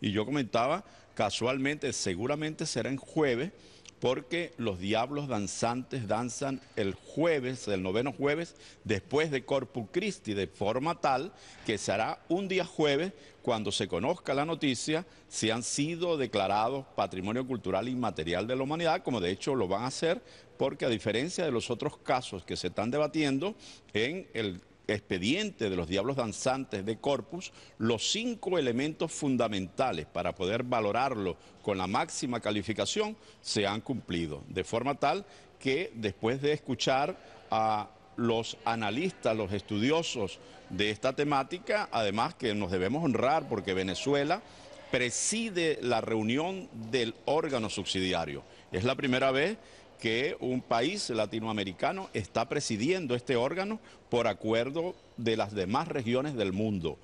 Y yo comentaba, casualmente, seguramente será en jueves, porque los diablos danzantes danzan el jueves, el noveno jueves, después de Corpus Christi, de forma tal que será un día jueves cuando se conozca la noticia si han sido declarados patrimonio cultural inmaterial de la humanidad, como de hecho lo van a hacer, porque a diferencia de los otros casos que se están debatiendo en el expediente de los diablos danzantes de Corpus los cinco elementos fundamentales para poder valorarlo con la máxima calificación se han cumplido, de forma tal que después de escuchar a los analistas, los estudiosos de esta temática, además que nos debemos honrar porque Venezuela preside la reunión del órgano subsidiario. Es la primera vez que un país latinoamericano está presidiendo este órgano por acuerdo de las demás regiones del mundo.